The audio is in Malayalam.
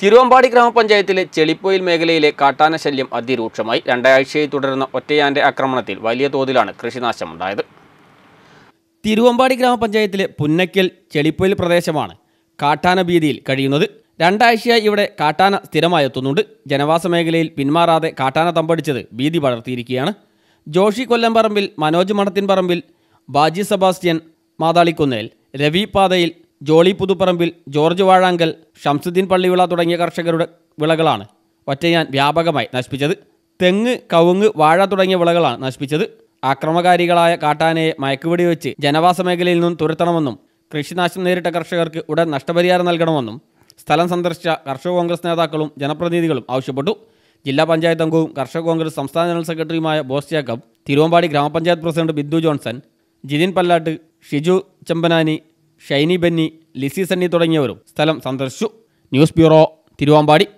തിരുവമ്പാടി ഗ്രാമപഞ്ചായത്തിലെ ചെളിപ്പൊയിൽ മേഖലയിലെ കാട്ടാന ശല്യം അതിരൂക്ഷമായി രണ്ടാഴ്ചയായി തുടരുന്ന ഒറ്റയാന്റെ ആക്രമണത്തിൽ വലിയ തോതിലാണ് കൃഷിനാശമുണ്ടായത് തിരുവമ്പാടി ഗ്രാമപഞ്ചായത്തിലെ പുന്നയ്ക്കൽ ചെളിപ്പൊയിൽ പ്രദേശമാണ് കാട്ടാന ഭീതിയിൽ കഴിയുന്നത് രണ്ടാഴ്ചയായി ഇവിടെ കാട്ടാന സ്ഥിരമായെത്തുന്നുണ്ട് ജനവാസ മേഖലയിൽ പിന്മാറാതെ കാട്ടാന തമ്പടിച്ചത് ഭീതി പടർത്തിയിരിക്കുകയാണ് ജോഷി കൊല്ലംപറമ്പിൽ മനോജ് മണത്തിൻപറമ്പിൽ ബാജി സെബാസ്റ്റ്യൻ മാതാളിക്കുന്നേൽ രവി പാതയിൽ ജോളി പുതുപ്പറമ്പിൽ ജോർജ് വാഴാങ്കൽ ഷംസുദ്ദീൻ പള്ളിവിള തുടങ്ങിയ കർഷകരുടെ വിളകളാണ് ഒറ്റയാൻ വ്യാപകമായി നശിപ്പിച്ചത് തെങ്ങ് കവുങ്ങ് വാഴ തുടങ്ങിയ വിളകളാണ് നശിപ്പിച്ചത് ആക്രമകാരികളായ കാട്ടാനയെ മയക്കുവെടി വെച്ച് ജനവാസ മേഖലയിൽ നിന്നും തുരത്തണമെന്നും കൃഷിനാശം നേരിട്ട കർഷകർക്ക് ഉടൻ നഷ്ടപരിഹാരം നൽകണമെന്നും സ്ഥലം സന്ദർശിച്ച കർഷക കോൺഗ്രസ് നേതാക്കളും ജനപ്രതിനിധികളും ആവശ്യപ്പെട്ടു ജില്ലാ പഞ്ചായത്ത് അംഗവും കർഷക കോൺഗ്രസ് സംസ്ഥാന ജനറൽ സെക്രട്ടറിയുമായ ബോസ് ജാക്കബ് തിരുവമ്പാടി ഗ്രാമപഞ്ചായത്ത് president Bindu Johnson Jithin Pallatt Shiju Chempanani Shiny Benny Lissy Sunny തുടങ്ങിയവരും സ്ഥലം സന്ദർശിച്ചു ന്യൂസ് ബ്യൂറോ തിരുവാമ്പാടി